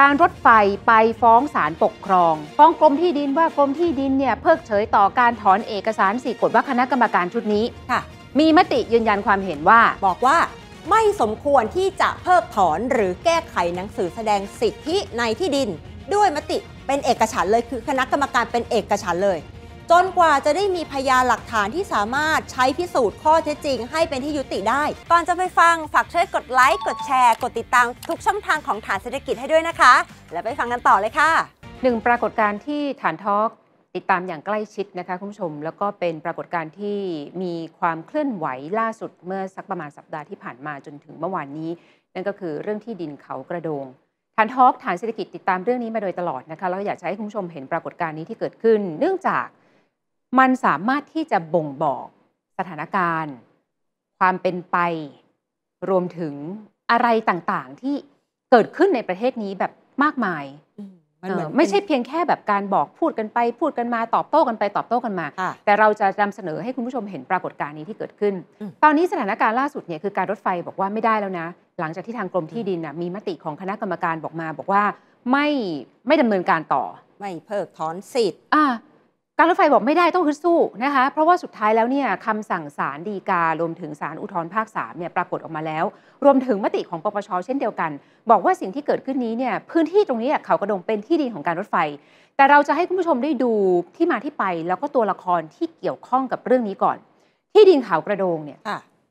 การรถไฟไปฟ้องศาลปกครอง ฟ้องกรมที่ดินว่า กรมที่ดินเนี่ยเพิกเฉยต่อการถอนเอกสารสิทธิ์กฎว่าคณะกรรมการชุดนี้ค่ะ มีมติยืนยันความเห็นว่าบอกว่าไม่สมควรที่จะเพิกถอนหรือแก้ไขหนังสือแสดงสิทธิในที่ดิน ด้วยมติเป็นเอกฉันเลยคือคณะกรรมการเป็นเอกฉันเลยจนกว่าจะได้มีพยานหลักฐานที่สามารถใช้พิสูจน์ข้อเท็จจริงให้เป็นที่ยุติได้ก่อนจะไปฟัง ฝากช่วยกดไลค์ กดแชร์ กดติดตามทุกช่องทางของฐานเศรษฐกิจให้ด้วยนะคะ แล้วไปฟังกันต่อเลยค่ะ หนึ่งปรากฏการณ์ที่ฐานทอกติดตามอย่างใกล้ชิดนะคะคุณผู้ชม แล้วก็เป็นปรากฏการณ์ที่มีความเคลื่อนไหวล่าสุดเมื่อสักประมาณสัปดาห์ที่ผ่านมาจนถึงเมื่อวานนี้ นั่นก็คือเรื่องที่ดินเขากระโดง ฐานทอกฐานเศรษฐกิจติดตามเรื่องนี้มาโดยตลอดนะคะ แล้วอยากจะให้คุณผู้ชมเห็นปรากฏการณ์นี้ที่เกิดขึ้น เนื่องจากมันสามารถที่จะบ่งบอกสถานการณ์ ความเป็นไป รวมถึงอะไรต่างๆที่เกิดขึ้นในประเทศนี้แบบมากมายมันเหมือนไม่ใช่เพียงแค่แบบการบอกพูดกันไป พูดกันมาตอบโต้กันไปตอบโต้กันมาแต่เราจะนำเสนอให้คุณผู้ชมเห็นปรากฏการณ์นี้ที่เกิดขึ้น ตอนนี้สถานการณ์ล่าสุดเนี่ยคือการรถไฟบอกว่าไม่ได้แล้วนะ หลังจากที่ทางกรมที่ดินมีมติของคณะกรรมการบอกมา บอกว่าไม่ไม่ดำเนินการต่อ ไม่เพิกถอนสิทธิ์การรถไฟบอกไม่ได้ต้องฮึดสู้นะคะเพราะว่าสุดท้ายแล้วเนี่ยคำสั่งศาลฎีการวมถึงศาลอุทธรณ์ภาคสามเนี่ยปรากฏออกมาแล้ว รวมถึงมติของปปชเช่นเดียวกัน บอกว่าสิ่งที่เกิดขึ้นนี้เนี่ยพื้นที่ตรงนี้เขากระดงเป็นที่ดินของการรถไฟ แต่เราจะให้คุณผู้ชมได้ดูที่มาที่ไป แล้วก็ตัวละครที่เกี่ยวข้องกับเรื่องนี้ก่อน ที่ดินเขากระโดงเนี่ย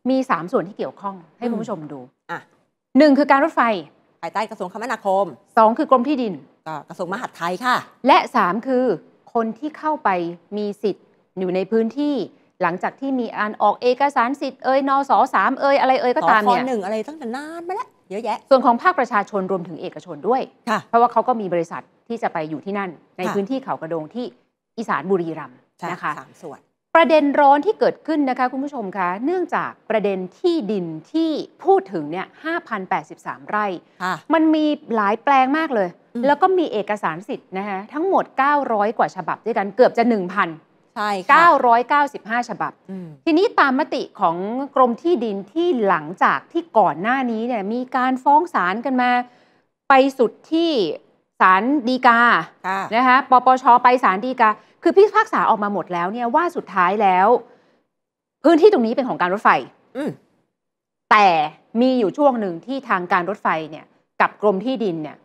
มีสามส่วนที่เกี่ยวข้องให้คุณผู้ชมดูหนึ่งคือการรถไฟ ภายใต้กระทรวงคมนาคมสองคือกรมที่ดินกระทรวงมหาดไทยค่ะ และสามคือคนที่เข้าไปมีสิทธิ์อยู่ในพื้นที่ หลังจากที่มีอันออกเอกสารสิทธิ์เอ่ยนอสอสามเอ่ยอะไรเอ่ยก็ตามเนี่ยหนึ่งอะไรตั้งแต่นานมาแล้ว เยอะแยะ ส่วนของภาคประชาชนรวมถึงเอกชนด้วยเพราะว่าเขาก็มีบริษัทที่จะไปอยู่ที่นั่น ในพื้นที่เขากระโดงที่อีสานบุรีรัมย์นะคะสามส่วน ประเด็นร้อนที่เกิดขึ้นนะคะคุณผู้ชมคะเนื่องจากประเด็นที่ดินที่พูดถึงเนี่ย5,083 ไร่ มันมีหลายแปลงมากเลยแล้วก็มีเอกสารสิทธิ์นะคะทั้งหมด 900 กว่าฉบับด้วยกันเกือบจะ 1,000 ใช่ค่ะ995 ฉบับ ทีนี้ตามมติของกรมที่ดินที่หลังจากที่ก่อนหน้านี้เนี่ยมีการฟ้องศาลกันมาไปสุดที่ศาลฎีกาะนะคะปปชไปศาลฎีกา คือพิพากษาออกมาหมดแล้วเนี่ยว่าสุดท้ายแล้ว พื้นที่ตรงนี้เป็นของการรถไฟอืแต่มีอยู่ช่วงหนึ่งที่ทางการรถไฟเนี่ยกับกรมที่ดินเนี่ย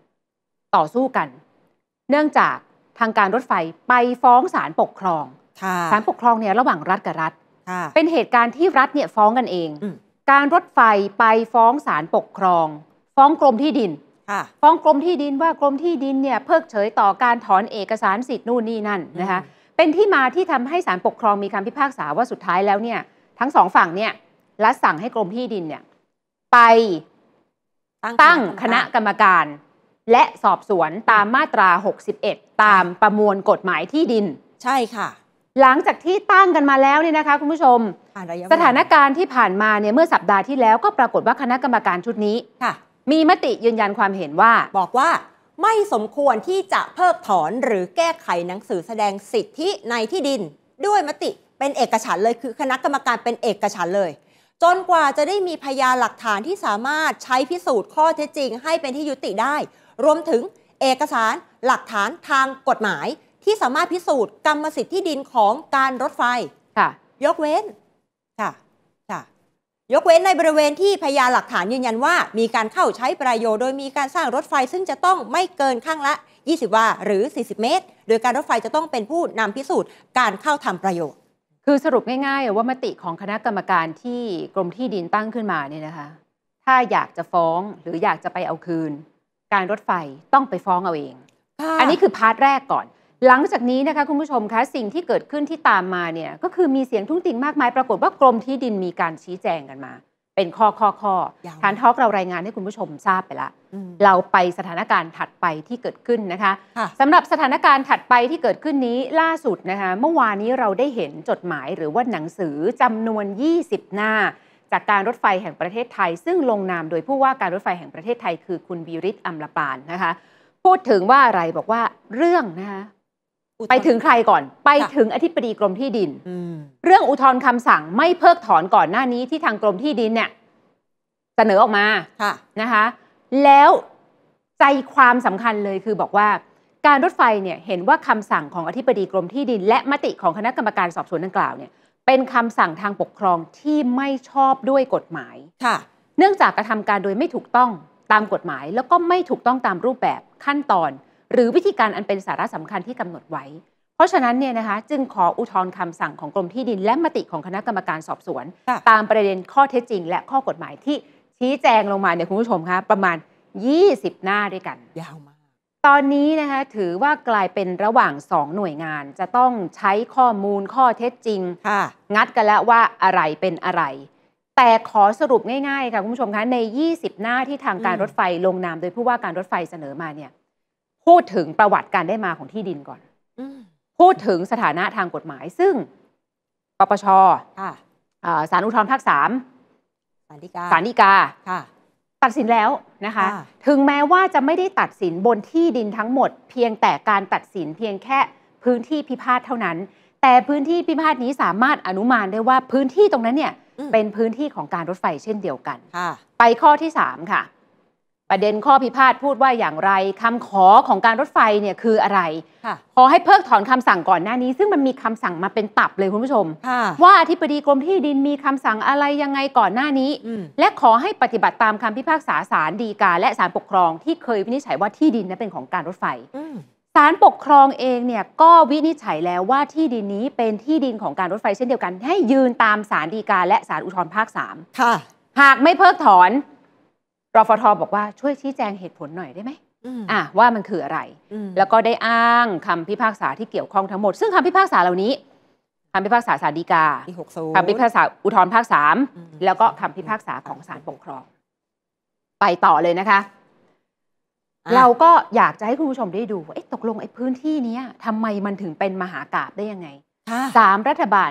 ต่อสู้กัน เนื่องจากทางการรถไฟไปฟ้องศาลปกครองศาลปกครองเนี่ยระหว่างรัฐกับรัฐเป็นเหตุการณ์ที่รัฐเนี่ยฟ้องกันเอง การรถไฟไปฟ้องศาลปกครอง ฟ้องกรมที่ดิน ฟ้องกรมที่ดินว่ากรมที่ดินเนี่ยเพิกเฉยต่อการถอนเอกสารสิทธิ์นู่นนี่นั่นนะคะเป็นที่มาที่ทำให้ศาลปกครองมีคำพิพากษาว่าสุดท้ายแล้วเนี่ย ทั้งสองฝั่งเนี่ยรัฐสั่งให้กรมที่ดินเนี่ยไปตั้งคณะกรรมการและสอบสวนตามมาตรา 61 ตามประมวลกฎหมายที่ดิน ใช่ค่ะ หลังจากที่ตั้งกันมาแล้วเนี่ยนะคะคุณผู้ชม สถานการณ์ที่ผ่านมาเนี่ยเมื่อสัปดาห์ที่แล้วก็ปรากฏว่าคณะกรรมการชุดนี้ ค่ะ มีมติยืนยันความเห็นว่า บอกว่า ไม่สมควรที่จะเพิกถอนหรือแก้ไขหนังสือแสดงสิทธิในที่ดิน ด้วยมติเป็นเอกฉันเลยคือ คณะกรรมการเป็นเอกฉันเลย จนกว่าจะได้มีพยานหลักฐานที่สามารถใช้พิสูจน์ข้อเท็จจริง ให้เป็นที่ยุติได้รวมถึงเอกสารหลักฐานทางกฎหมายที่สามารถพิสูจน์ กรรมสิทธิ์ที่ดินของการรถไฟ ค่ะ ยกเว้น ค่ะ ค่ะ ยกเว้นในบริเวณที่พยานหลักฐานยืนยันว่ามีการเข้าใช้ประโยชน์โดยมีการสร้างรถไฟซึ่งจะต้องไม่เกินข้างละ 20วาหรือ 40 เมตร โดยการรถไฟจะต้องเป็นผู้นำพิสูจน์การเข้าทำประโยชน์ คือสรุปง่ายๆว่ามติของคณะกรรมการที่กรมที่ดินตั้งขึ้นมาเนี่ยนะคะ ถ้าอยากจะฟ้องหรืออยากจะไปเอาคืนการรถไฟต้องไปฟ้องเอาเอง อันนี้คือพาร์ทแรกก่อน หลังจากนี้นะคะ คุณผู้ชมคะสิ่งที่เกิดขึ้นที่ตามมาเนี่ยก็คือมีเสียงทุ่งติ่งมากมายปรากฏว่ากรมที่ดินมีการชี้แจงกันมา เป็นข้อข้อข้อฐานทอกเรารายงานให้คุณผู้ชมทราบไปละ เราไปสถานการณ์ถัดไปที่เกิดขึ้นนะคะะสำหรับสถานการณ์ถัดไปที่เกิดขึ้นนี้ล่าสุดนะคะ เมื่อวานนี้เราได้เห็นจดหมายหรือว่าหนังสือจำนวน 20 หน้าจากการรถไฟแห่งประเทศไทย ซึ่งลงนามโดยผู้ว่าการรถไฟแห่งประเทศไทย คือคุณบีริศอัมลปานนะคะ พูดถึงว่าอะไรบอกว่าเรื่องนะคะไปถึงใครก่อน ไปถึงอธิบดีกรมที่ดินเรื่องอุทธรณ์คำสั่งไม่เพิกถอนก่อนหน้านี้ที่ทางกรมที่ดินเนี่ยเสนอออกมาะนะคะแล้วใจความสำคัญเลยคือบอกว่า การรถไฟเนี่ยเห็นว่าคำสั่งของอธิบดีกรมที่ดิน และมติของคณะกรรมการสอบสวนดังกล่าวเนี่ยเป็นคำสั่งทางปกครองที่ไม่ชอบด้วยกฎหมายค่ะ เนื่องจากกระทำการโดยไม่ถูกต้องตามกฎหมายแล้วก็ไม่ถูกต้องตามรูปแบบขั้นตอน หรือวิธีการอันเป็นสาระสำคัญที่กำหนดไว้ เพราะฉะนั้นเนี่ยนะคะจึงขออุทธรณ์คำสั่งของกรมที่ดิน และมติของคณะกรรมการสอบสวน ตามประเด็นข้อเท็จจริง และข้อกฎหมายที่ชี้แจงลงมาเนี่ยคุณผู้ชมคะประมาณ 20 หน้าด้วยกัน ยาวมากตอนนี้นะคะถือว่ากลายเป็นระหว่าง 2 หน่วยงาน จะต้องใช้ข้อมูลข้อเท็จจริงงัดกันแล้วว่าอะไรเป็นอะไร แต่ขอสรุปง่ายๆค่ะคุณผู้ชมคะใน 20 หน้าที่ทางการรถไฟลงนามโดยผู้ว่าการรถไฟเสนอมาเนี่ย พูดถึงประวัติการได้มาของที่ดินก่อนพูดถึงสถานะทางกฎหมายซึ่งปปชสารอุทธรภาคสามสารดีกาสารดีกาตัดสินแล้วนะคะ ถึงแม้ว่าจะไม่ได้ตัดสินบนที่ดินทั้งหมด เพียงแต่การตัดสินเพียงแค่พื้นที่พิพาทเท่านั้น แต่พื้นที่พิพาทนี้สามารถอนุมานได้ว่าพื้นที่ตรงนั้นเนี่ย เป็นพื้นที่ของการรถไฟเช่นเดียวกัน ไปข้อที่ 3 ค่ะประเด็นข้อพิพาทพูดว่าอย่างไรคำขอของการรถไฟเนี่ยคืออะไร ขอให้เพิกถอนคำสั่งก่อนหน้านี้ ซึ่งมันมีคำสั่งมาเป็นตับเลยคุณผู้ชม ว่าอธิบดีกรมที่ดินมีคำสั่งอะไรยังไงก่อนหน้านี้ และขอให้ปฏิบัติตามคำพิพากษาศาลฎีกาและศาลปกครอง ที่เคยวินิจฉัยว่าที่ดินนั้นเป็นของการรถไฟศาลปกครองเองเนี่ยก็วินิจฉัยแล้วว่าที่ดินนี้เป็นที่ดินของการรถไฟเช่นเดียวกัน ให้ยืนตามศาลฎีกาและศาลอุทธรภาคสามหากไม่เพิกถอนรฟทบอกว่าช่วยชี้แจงเหตุผลหน่อยได้ไหมอ่ะว่ามันคืออะไรแล้วก็ได้อ้างคำพิพากษาที่เกี่ยวข้องทั้งหมด ซึ่งคำพิพากษาเหล่านี้คำพิพากษาศาลฎีกาคำพิพากษาอุทธรณ์ภาคสามแล้วก็คำพิพากษาของศาลปกครอง ไปต่อเลยนะคะ เราก็อยากจะให้คุณผู้ชมได้ดูอ๊ะตกลงไอ้พื้นที่นี้ทำไมมันถึงเป็นมหากราบได้ยังไงสามรัฐบาล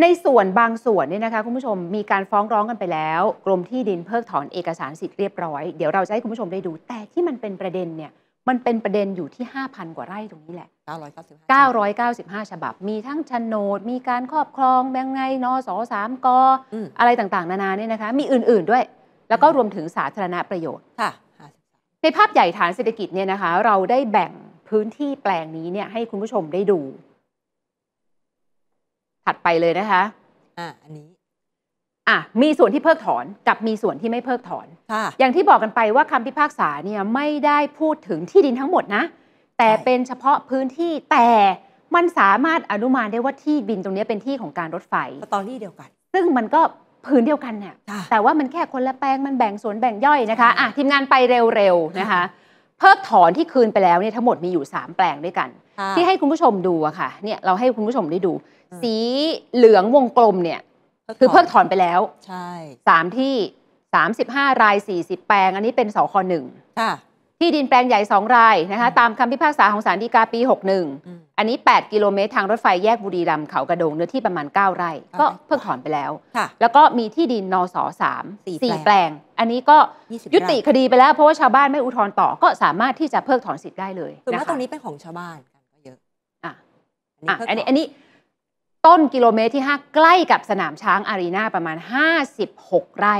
ในส่วนบางส่วนเนี่ยนะคะคุณผู้ชมมีการฟ้องร้องกันไปแล้ว กรมที่ดินเพิกถอนเอกสารสิทธิ์เรียบร้อยเดี๋ยวเราจะให้คุณผู้ชมได้ดู แต่ที่มันเป็นประเด็นเนี่ย มันเป็นประเด็นอยู่ที่ 5,000 กว่าไร่ตรงนี้แหละ 995 995ฉบับ มีทั้งโฉนด มีการครอบครองแบ่งไงนอสอสามกออะไรต่างๆนานาเนี่ยนะคะมีอื่นๆด้วย แล้วก็รวมถึงสาธารณประโยชน์ค่ะในภาพใหญ่ฐานเศรษฐกิจเนี่ยนะคะเราได้แบ่งพื้นที่แปลงนี้เนี่ยให้คุณผู้ชมได้ดูถัดไปเลยนะคะ อ่า อันนี้ อ่ะมีส่วนที่เพิกถอน กับมีส่วนที่ไม่เพิกถอน ค่ะ อย่างที่บอกกันไปว่าคำพิพากษาเนี่ยไม่ได้พูดถึงที่ดินทั้งหมดนะ แต่เป็นเฉพาะพื้นที่ แต่ มันสามารถอนุมานได้ว่าที่บินตรงนี้เป็นที่ของการรถไฟตอนที่เดียวกัน ซึ่งมันก็พื้นเดียวกันเนี่ยแต่ว่ามันแค่คนละแปลง มันแบ่งส่วนแบ่งย่อยนะคะ อ่ะทีมงานไปเร็วๆนะคะ เพิกถอนที่คืนไปแล้วเนี่ยทั้งหมดมีอยู่3แปลงด้วยกัน ที่ให้คุณผู้ชมดูอะค่ะ เนี่ยเราให้คุณผู้ชมได้ดูสีเหลืองวงกลมเนี่ยคือเพิกถอนไปแล้ว ใช่สามที่สามสิบห้ารายสี่สิบแปลง อันนี้เป็นสคหนึ่งที่ดินแปลงใหญ่สองรายนะคะตามคำพิพากษาของศาลฎีกาปีหกหนึ่ง อันนี้ 8กิโลเมตรทางรถไฟแยกบุรีรัมย์เขากระโดง เนื้อที่ประมาณ 9 ไร่ก็เพิกถอนไปแล้วแล้วก็มีที่ดินนสสามสี่แปลง อันนี้ก็ยุติคดีไปแล้ว เพราะว่าชาวบ้านไม่อุทธรณ์ต่อก็สามารถที่จะเพิกถอนสิทธิ์ได้เลยถือว่าตรงนี้เป็นของชาวบ้านกันเยอะอ่ะอันนี้อันนี้ต้นกิโลเมตรที่5ใกล้กับสนามช้างอารีนาประมาณ56ไร่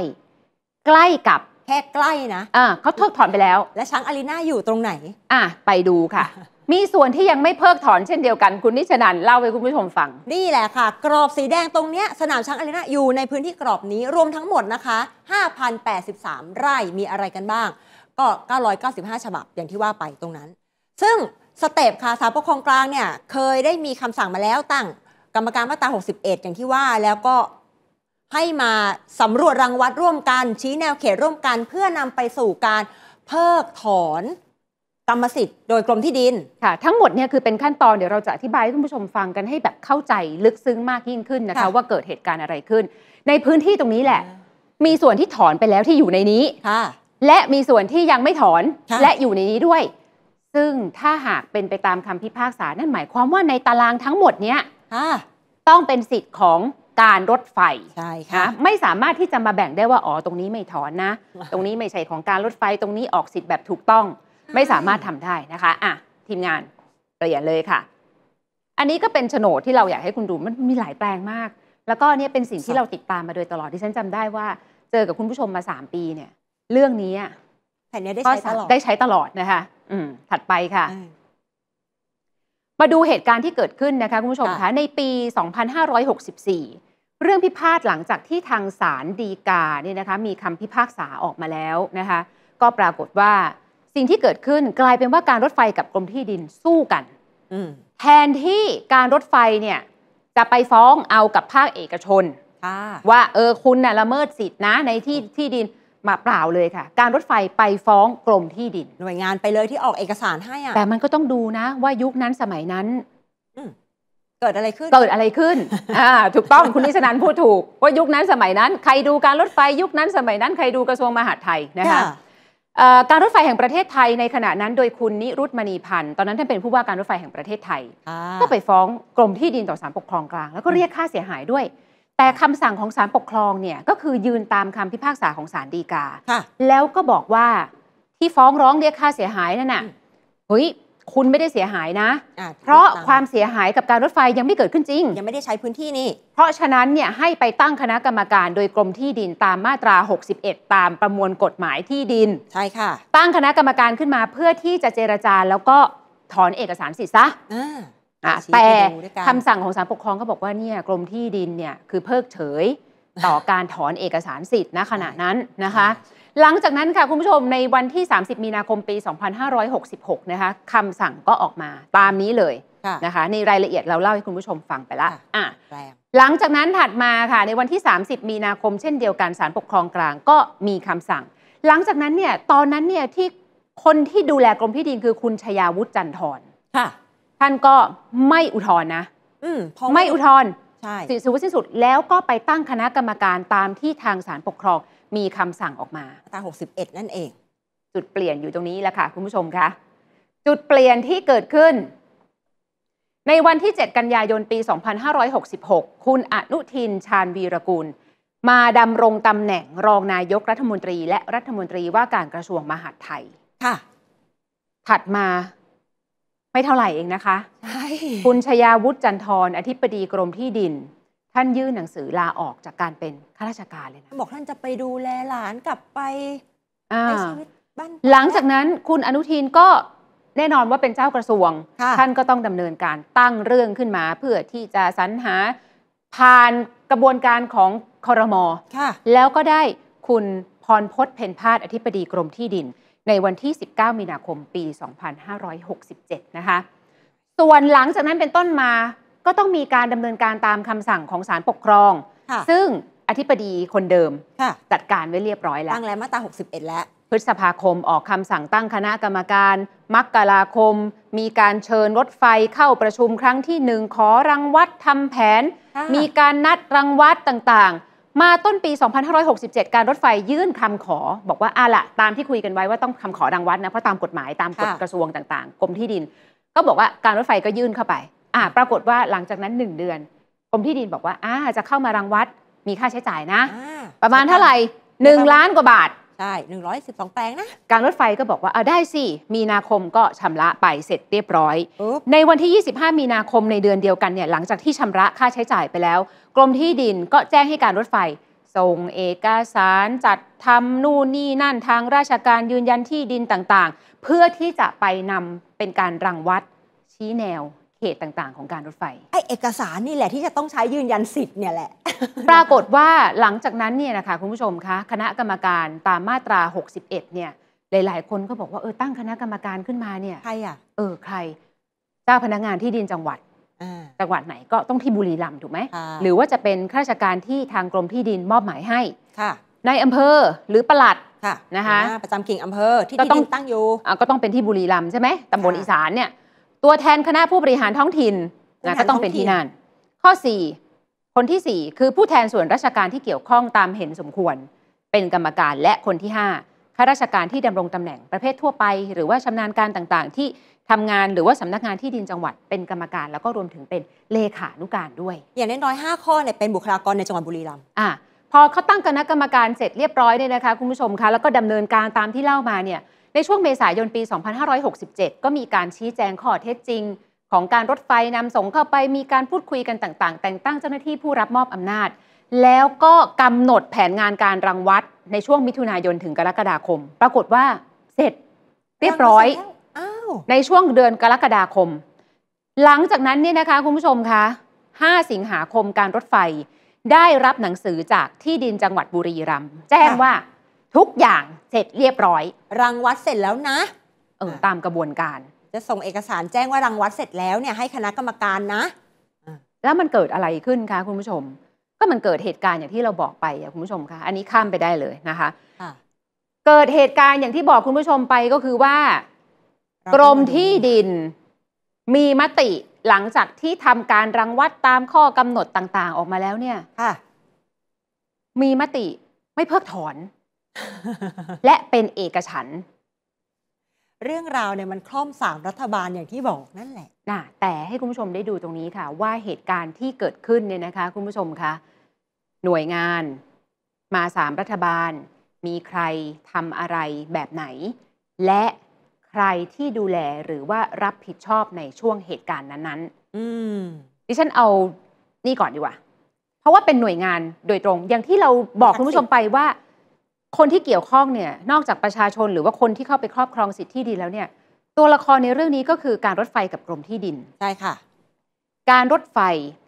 ใกล้กับแค่ใกล้นะอ่าเขาเพิกถอนไปแล้วและช้างอารีนาอยู่ตรงไหนอ่ะไปดูค่ะมีส่วนที่ยังไม่เพิกถอนเช่นเดียวกัน คุณนิชนันเล่าให้คุณผู้ชมฟังนี่แหละค่ะ กรอบสีแดงตรงเนี้ยสนามช้างอารีนาอยู่ในพื้นที่กรอบนี้รวมทั้งหมดนะคะ5,083 ไร่มีอะไรกันบ้าง ก็ 995 ฉบับอย่างที่ว่าไปตรงนั้น ซึ่งสเตปค่ะสารปกครองกลางเนี่ยเคยได้มีคำสั่งมาแล้วตั้งกรรมการมาตรา61 อย่างที่ว่าแล้วก็ให้มาสำรวจรังวัดร่วมกันชี้แนวเขตร่วมกัน เพื่อนำไปสู่การเพิกถอนกรรมสิทธิ์ โดยกรมที่ดินค่ะ ทั้งหมดเนี่ยคือเป็นขั้นตอน เดี๋ยวเราจะอธิบายให้ท่านผู้ชมฟังกันให้แบบเข้าใจลึกซึ้งมากยิ่งขึ้นนะคะว่าเกิดเหตุการณ์อะไรขึ้น ในพื้นที่ตรงนี้แหละ มีส่วนที่ถอนไปแล้วที่อยู่ในนี้ค่ะและมีส่วนที่ยังไม่ถอน และอยู่ในนี้ด้วย ซึ่งถ้าหากเป็นไปตามคำพิพากษานั่นหมายความว่าในตารางทั้งหมดเนี้ยต้องเป็นสิทธิ์ของการรถไฟใช่ค่ะไม่สามารถที่จะมาแบ่งได้ว่าอ๋อ ตรงนี้ไม่ถอนนะ ตรงนี้ไม่ใช่ของการรถไฟตรงนี้ออกสิทธิ์แบบถูกต้อง ไม่สามารถทำได้นะคะอ่ะทีมงานเปลี่ยนเลยค่ะ อันนี้ก็เป็นโฉนดที่เราอยากให้คุณดูมันมีหลายแปลงมาก แล้วก็เนี่ยเป็นสิ่งที่เราติดตามมาโดยตลอดที่ฉันจำได้ว่าเจอกับคุณผู้ชมมาสามปีเนี่ย เรื่องนี้แผ่นนี้ได้ใช้ตลอดได้ใช้ตลอดนะคะ อืมถัดไปค่ะมาดูเหตุการณ์ที่เกิดขึ้นนะคะคุณผู้ชมคะในปี 2564 เรื่องพิพาทหลังจากที่ทางศาลดีกาเนี่ยนะคะมีคำพิพากษาออกมาแล้วนะคะก็ปรากฏว่าสิ่งที่เกิดขึ้นกลายเป็นว่าการรถไฟกับกรมที่ดินสู้กันแทนที่การรถไฟเนี่ยจะไปฟ้องเอากับภาคเอกชน ว่าเออคุณนะ่ะละเมิดสิทธินะในที่ที่ดินมาเปล่าเลยค่ะการรถไฟไปฟ้องกรมที่ดินหน่วยงานไปเลยที่ออกเอกสารให้อะแต่มันก็ต้องดูนะว่ายุคนั้นสมัยนั้นเกิดอะไรขึ้นเกิดอะไรขึ้นอ่าถูกต้องคุณนิชนันพูดถูก ว่ายุคนั้นสมัยนั้น ใครดูการรถไฟยุคนั้นสมัยนั้น ใครดูกระทรวงมหาดไทยนะคะการรถไฟแห่งประเทศไทยในขณะนั้น โดยคุณนิรุตมณีพันธ์ตอนนั้นท่านเป็นผู้ว่าการรถไฟแห่งประเทศไทย ก็ไปฟ้องกรมที่ดินต่อศาลปกครองกลางแล้วก็เรียกค่าเสียหายด้วยแต่คำสั่งของศาลปกครองเนี่ยก็คือยืนตามคำพิพากษาของศาลฎีกาแล้วก็บอกว่าที่ฟ้องร้องเรียกค่าเสียหายนั่นน่ะ เฮ้ยคุณไม่ได้เสียหายนะ เพราะความเสียหายกับการรถไฟยังไม่เกิดขึ้นจริง ยังไม่ได้ใช้พื้นที่นี่ เพราะฉะนั้นเนี่ยให้ไปตั้งคณะกรรมการโดยกรมที่ดินตามมาตรา 61 ตามประมวลกฎหมายที่ดินใช่ค่ะ ตั้งคณะกรรมการขึ้นมา เพื่อที่จะเจรจาแล้วก็ถอนเอกสารสิทธิ์ซะแต่คำสั่งของศาลปกครองก็บอกว่าเนี่ยกรมที่ดินเนี่ยคือเพิกเฉยต่อการถอนเอกสารสิทธิ์ณขณะนั้นนะคะ หลังจากนั้นค่ะคุณผู้ชมในวันที่ 30 มีนาคมปี 2566 นะคะคำสั่งก็ออกมาตามนี้เลยนะคะในรายละเอียดเราเล่าให้คุณผู้ชมฟังไปละอ่ะหลังจากนั้นถัดมาค่ะในวันที่ 30 มีนาคมเช่นเดียวกันศาลปกครองกลางก็มีคำสั่ง หลังจากนั้นเนี่ยตอนนั้นเนี่ยที่คนที่ดูแลกรมที่ดินคือคุณชยาวุฒิจันทร์ค่ะท่านก็ไม่อุทธรณ์นะไม่อุทธรณ์สิสูสิ้นสุดแล้วก็ไปตั้งคณะกรรมการตามที่ทางศาลปกครองมีคำสั่งออกมาตเา61 นั่นเอง จุดเปลี่ยนอยู่ตรงนี้แหละค่ะ คุณผู้ชมคะ จุดเปลี่ยนที่เกิดขึ้น ในวันที่ 7 กันยายนปี 2566 คุณอนุทินชาญวีรกูล มาดำรงตำแหน่งรองนายกรัฐมนตรีและรัฐมนตรีว่าการกระทรวงมหาดไทย ค่ะ ถัดมาไม่เท่าไหร่เองนะคะใช่คุณชยาวุฒิจันทร์อธิบดีกรมที่ดิน ท่านยื่นหนังสือลาออกจากการเป็นข้าราชการเลยนะ บอกท่านจะไปดูแลหลานกลับไปใช้ชีวิตบ้านหลังจากนั้นคุณอนุทินก็แน่นอนว่าเป็นเจ้ากระทรวง ท่านก็ต้องดำเนินการตั้งเรื่องขึ้นมา เพื่อที่จะสรรหาผ่านกระบวนการของคอรมอ แล้วก็ได้คุณพรพศเพนพาดอธิบดีกรมที่ดินในวันที่ 19 มีนาคม ปี 2567 นะคะ ส่วนหลังจากนั้นเป็นต้นมา ก็ต้องมีการดำเนินการตามคำสั่งของศาลปกครอง ซึ่งอธิบดีคนเดิม จัดการไว้เรียบร้อยแล้ว ตั้งแล้วมาตรา61 แล้วพฤษภาคมออกคำสั่งตั้งคณะกรรมการมกราคม มีการเชิญรถไฟเข้าประชุมครั้งที่หนึ่งขอรังวัดทำแผน มีการนัดรังวัดต่างๆมาต้นปี 2567 การรถไฟยื่นคำขอ บอกว่าอ่ะละตามที่คุยกันไว้ว่าต้องคำขอดังวัดนะเพราะตามกฎหมายตามกฎกระทรวงต่างๆกรมที่ดิน ก็บอกว่าการรถไฟก็ยื่นเข้าไปอ่า ปรากฏว่าหลังจากนั้น 1 เดือน กรมที่ดินบอกว่าอ่าจะเข้ามารังวัดมีค่าใช้จ่ายนะ ประมาณเท่าไหร่ 1 ล้านกว่าบาทใช่112 แปลงนะ การรถไฟก็บอกว่าอ่าได้สิ มีนาคมก็ชำระไปเสร็จเรียบร้อย ในวันที่ 25 มีนาคมในเดือนเดียวกันเนี่ย หลังจากที่ชำระค่าใช้จ่ายไปแล้ว กรมที่ดินก็แจ้งให้การรถไฟส่งเอกสารจัดทำนู่นนี่นั่นทางราชการยืนยันที่ดินต่างๆ เพื่อที่จะไปนำเป็นการรังวัดชี้แนวเขตต่างๆของการรถไฟไอเอกสารนี่แหละ ที่จะต้องใช้ยืนยันสิทธิ์เนี่ยแหละ ปรากฏว่าหลังจากนั้นเนี่ยนะคะคุณผู้ชมคะ คณะกรรมการตามมาตรา 61เนี่ยหลายๆคนก็บอกว่า เออ ตั้งคณะกรรมการขึ้นมาเนี่ยใครอ่ะ เออ ใคร เจ้าพนักงานที่ดินจังหวัดจังหวัดไหนก็ต้องที่บุรีรัมย์ถูกไหม หรือว่าจะเป็นข้าราชการที่ทางกรมที่ดินมอบหมายให้ค่ะในอำเภอหรือประหลัดนะคะประจำกิ่งอำเภอที่ดินตั้งอยู่ก็ต้องเป็นที่บุรีรัมย์ใช่ไหมตำบลอีสานเนี่ยตัวแทนคณะผู้บริหารท้องถิ่นนะก็ต้องเป็นที่นั่นข้อ 4 คนที่ 4 คือผู้แทนส่วนราชการที่เกี่ยวข้องตามเห็นสมควรเป็นกรรมการและคนที่5ข้าราชการที่ดำรงตำแหน่งประเภททั่วไป หรือว่าชำนาญการต่างๆที่ทำงานหรือว่าสำนักงานที่ดินจังหวัดเป็นกรรมการแล้วก็รวมถึงเป็นเลขานุการด้วย อย่างน้อย้าข้อเนี่ยเป็นบุคลากรในจังหวัดบุรีรัมย์อ่าพอเขาตั้งคณะกรรมการเสร็จเรียบร้อยเนี่ยนะคะคุณผู้ชมคะแล้วก็ดำเนินการตามที่เล่ามาเนี่ยในช่วงเมษายนปี 2567 ก็มีการชี้แจงข้อเท็จจริง ของการรถไฟนำส่งเข้าไปมีการพูดคุยกันต่าง ๆ แต่งตั้งเจ้าหน้าที่ผู้รับมอบอำนาจ แล้วก็กำหนดแผนงานการรังวัดในช่วงมิถุนายนถึงกรกฎาคม ปรากฏว่าเสร็จ เรียบร้อยในช่วงเดือนกรกฎาคม หลังจากนั้นเนี่ยนะคะ คุณผู้ชมคะ 5 สิงหาคมการรถไฟ ได้รับหนังสือจากที่ดินจังหวัดบุรีรัมย์แจ้งว่าทุกอย่างเสร็จเรียบร้อย รังวัดเสร็จแล้วนะ เออตามกระบวนการ จะส่งเอกสารแจ้งว่ารังวัดเสร็จแล้วเนี่ยให้คณะกรรมการนะแล้วมันเกิดอะไรขึ้นคะคุณผู้ชม ก็มันเกิดเหตุการณ์อย่างที่เราบอกไปคุณผู้ชมคะอันนี้ข้ามไปได้เลยนะคะเกิดเหตุการณ์อย่างที่บอกคุณผู้ชมไปก็คือว่ากรมที่ดินมีมติหลังจากที่ทำการรังวัดตามข้อกำหนดต่าง ๆ ออกมาแล้วเนี่ยมีมติไม่เพิกถอนและเป็นเอกฉัน เรื่องราวเนี่ยมันคล่อมสามรัฐบาลอย่างที่บอกนั่นแหละนะแต่ให้คุณผู้ชมได้ดูตรงนี้ค่ะ ว่าเหตุการณ์ที่เกิดขึ้นเนี่ยนะคะคุณผู้ชมคะหน่วยงานมาสามรัฐบาล มีใครทำอะไรแบบไหน และใครที่ดูแลหรือว่ารับผิดชอบในช่วงเหตุการณ์นั้นๆ อืมดิฉันเอานี่ก่อนดีกว่า เพราะว่าเป็นหน่วยงานโดยตรงอย่างที่เราบอกคุณผู้ชมไปว่าคนที่เกี่ยวข้องเนี่ยนอกจากประชาชนหรือว่าคนที่เข้าไปครอบครองสิทธิที่ดินแล้วเนี่ย ตัวละครในเรื่องนี้ก็คือการรถไฟกับกรมที่ดินใช่ค่ะการรถไฟ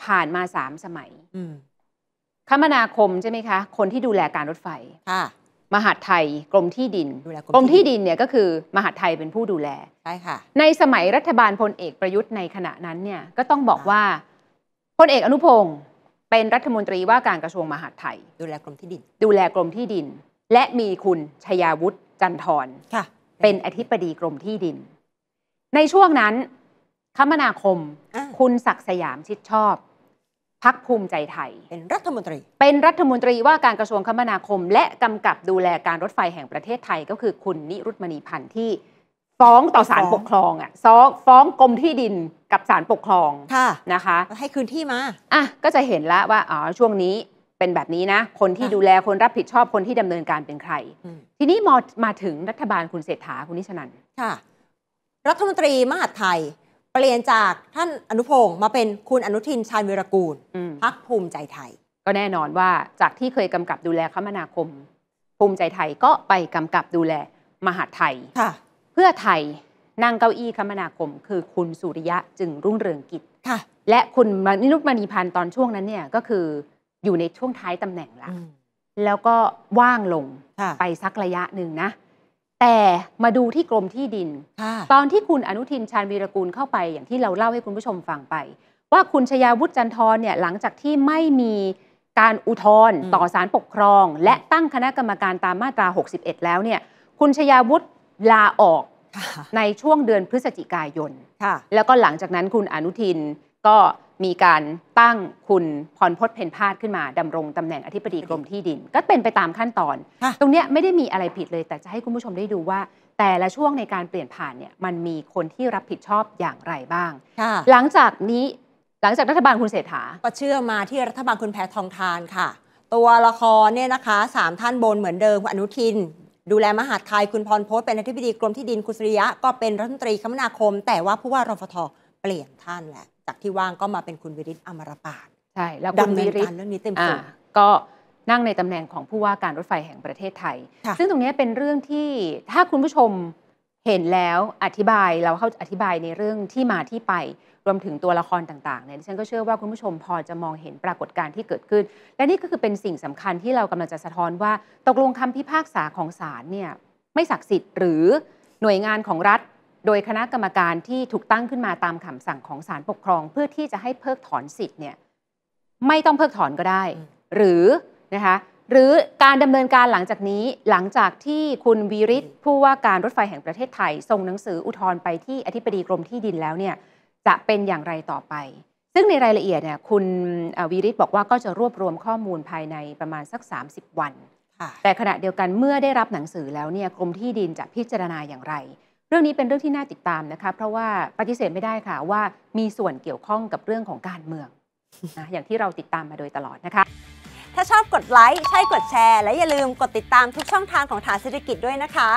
ผ่านมาสามสมัยคมนาคมใช่ไหมคะคนที่ดูแลการรถไฟค่ะมหาไทยกรมที่ดินกรมที่ดินเนี่ยก็คือ มหาไทยเป็นผู้ดูแลใช่ค่ะในสมัยรัฐบาลพลเอกประยุทธ์ในขณะนั้นเนี่ยก็ต้องบอกว่าพลเอกอนุพงศ์เป็นรัฐมนตรีว่าการกระทรวงมหาดไทย ดูแลกรมที่ดิน ดูแลกรมที่ดินและมีคุณชยาวุฒิจันทร์เป็นอธิบดีกรมที่ดิน ในช่วงนั้น คมนาคมคุณศักสยามชิดชอบ พักภูมิใจไทย เป็นรัฐมนตรี เป็นรัฐมนตรีว่าการกระทรวงคมนาคมและกำกับดูแลการรถไฟแห่งประเทศไทยก็คือคุณนิรุตมณีพันธ์ที่ฟ้องต่อศาลปกครองอ่ะฟ้อง ฟ้องกรมที่ดินกับศาลปกครองค่ะนะคะ ให้คืนที่มาอ่ะก็จะเห็นแลวว่าอ๋อช่วงนี้เป็นแบบนี้นะ คนที่ดูแลคนรับผิดชอบ คนที่ดำเนินการเป็นใคร ทีนี้มมาถึงรัฐบาลคุณเศรษฐาคุณนิชนันค่ะ รัฐมนตรีมหาดไทย เปลี่ยนจากท่านอนุพงศ์มาเป็นคุณอนุทินชาญวิรกูล พักภูมิใจไทย ก็แน่นอนว่าจากที่เคยกำกับดูแลคมนาคม ภูมิใจไทยก็ไปกำกับดูแลมหาดไทย ค่ะ เพื่อไทย นั่งเก้าอี้คมนาคม คือคุณสุริยะจึงรุ่งเรืองกิจ ค่ะ และคุณนิรุตมณีพันธ์ตอนช่วงนั้นเนี่ยก็คืออยู่ในช่วงท้ายตำแหน่งละแล้วก็ว่างลงไปสักระยะหนึ่งนะ แต่มาดูที่กรมที่ดิน ตอนที่คุณอนุทินชาญวีรกูลเข้าไปอย่างที่เราเล่าให้คุณผู้ชมฟังไป ว่าคุณชยาวุฒิจันทร์เนี่ยหลังจากที่ไม่มีการอุทธรณ์ต่อสารปกครอง และตั้งคณะกรรมการตามมาตรา 61 แล้วเนี่ย คุณชยาวุฒิลาออกในช่วงเดือนพฤศจิกายน แล้วก็หลังจากนั้นคุณอนุทินก็มีการตั้งคุณพรพศเพนพาดขึ้นมา ดำรงตำแหน่งอธิบดีกรมที่ดิน ก็เป็นไปตามขั้นตอน ตรงนี้ไม่ได้มีอะไรผิดเลย แต่จะให้คุณผู้ชมได้ดูว่า แต่ละช่วงในการเปลี่ยนผ่านเนี่ยมันมีคนที่รับผิดชอบอย่างไรบ้างหลังจากนี้หลังจากรัฐบาลคุณเศรษฐาก็เชื่อมาที่รัฐบาลคุณแพทองทานค่ะ ตัวละครเนี่ยนะคะสามท่านบนเหมือนเดิมคุณอนุทินดูแลมหาดไทยคุณพรพศเป็นอธิบดีกรมที่ดินคุณสุริยะก็เป็นรัฐมนตรีคมนาคม แต่ว่าผู้ว่ารฟทเปลี่ยนท่านแหละจากที่ว่างก็มาเป็นคุณวิริศอมรปาใช่แล้วคุณวิริศเรื่องนี้เต็มที่ก็นั่งในตำแหน่งของผู้ว่าการรถไฟแห่งประเทศไทย ซึ่งตรงนี้เป็นเรื่องที่ถ้าคุณผู้ชมเห็นแล้วอธิบายเราเข้าอธิบายในเรื่องที่มาที่ไป รวมถึงตัวละครต่างๆเนี่ยฉันก็เชื่อว่าคุณผู้ชมพอจะมองเห็นปรากฏการณ์ที่เกิดขึ้น และนี่ก็คือเป็นสิ่งสำคัญที่เรากำลังจะสะท้อนว่า ตกลงคำพิพากษาของศาลเนี่ยไม่ศักดิ์สิทธิ์หรือหน่วยงานของรัฐโดยคณะกรรมการที่ถูกตั้งขึ้นมาตามคำสั่งของศาลปกครอง เพื่อที่จะให้เพิกถอนสิทธิ์เนี่ยไม่ต้องเพิกถอนก็ได้หรือนะคะหรือการดำเนินการหลังจากนี้หลังจากที่คุณวีริศผู้ว่าการรถไฟแห่งประเทศไทยส่งหนังสืออุทธรณ์ไปที่อธิบดีกรมที่ดินแล้วเนี่ยจะเป็นอย่างไรต่อไป ซึ่งในรายละเอียดเนี่ยคุณวีริศบอกว่าก็จะรวบรวมข้อมูลภายในประมาณสัก 30 วันแต่ขณะเดียวกันเมื่อได้รับหนังสือแล้วเนี่ยกรมที่ดินจะพิจารณาอย่างไรเรื่องนี้เป็นเรื่องที่น่าติดตามนะคะ เพราะว่าปฏิเสธไม่ได้ค่ะว่ามีส่วนเกี่ยวข้องกับเรื่องของการเมืองนะอย่างที่เราติดตามมาโดยตลอดนะคะ ถ้าชอบกดไลค์ใช่ กดแชร์ และอย่าลืมกดติดตามทุกช่องทางของฐานเศรษฐกิจด้วยนะคะ